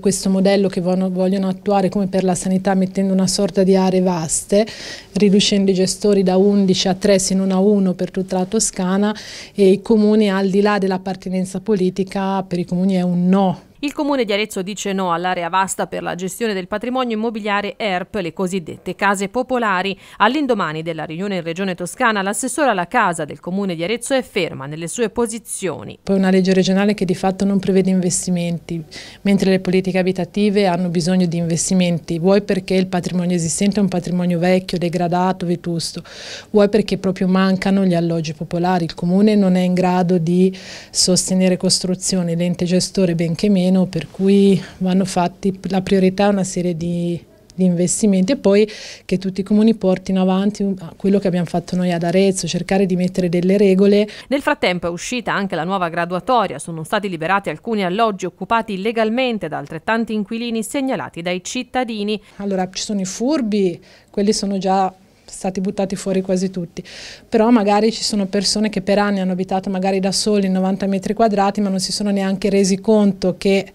Questo modello che vogliono attuare come per la sanità mettendo una sorta di aree vaste, riducendo i gestori da 11 a 3 se non a 1 per tutta la Toscana e i comuni al di là dell'appartenenza politica per i comuni è un no il comune di Arezzo dice no all'area vasta per la gestione del patrimonio immobiliare ERP, le cosiddette case popolari. All'indomani della riunione in Regione Toscana, l'assessore alla casa del comune di Arezzo è ferma nelle sue posizioni. Poi una legge regionale che di fatto non prevede investimenti, mentre le politiche abitative hanno bisogno di investimenti, vuoi perché il patrimonio esistente è un patrimonio vecchio, degradato, vetusto, vuoi perché proprio mancano gli alloggi popolari, il comune non è in grado di sostenere costruzioni, l'ente gestore benché meno meno, per cui vanno fatti la priorità è una serie di, di investimenti e poi che tutti i comuni portino avanti quello che abbiamo fatto noi ad Arezzo, cercare di mettere delle regole. Nel frattempo è uscita anche la nuova graduatoria, sono stati liberati alcuni alloggi occupati illegalmente da altrettanti inquilini segnalati dai cittadini. Allora ci sono i furbi, quelli sono già stati buttati fuori quasi tutti, però magari ci sono persone che per anni hanno abitato magari da soli in 90 metri quadrati ma non si sono neanche resi conto che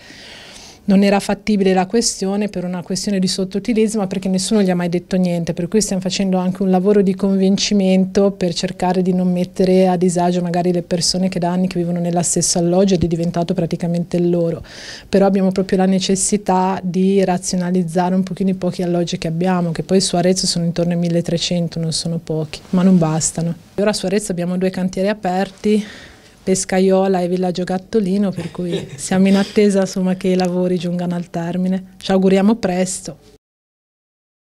non era fattibile la questione per una questione di sottutilismo, ma perché nessuno gli ha mai detto niente, per cui stiamo facendo anche un lavoro di convincimento per cercare di non mettere a disagio magari le persone che da anni che vivono nella stessa alloggio ed è diventato praticamente il loro, però abbiamo proprio la necessità di razionalizzare un pochino i pochi alloggi che abbiamo, che poi su Arezzo sono intorno ai 1300, non sono pochi, ma non bastano. Ora su Arezzo abbiamo due cantieri aperti, Pescaiola e Villaggio Gattolino, per cui siamo in attesa insomma, che i lavori giungano al termine. Ci auguriamo presto.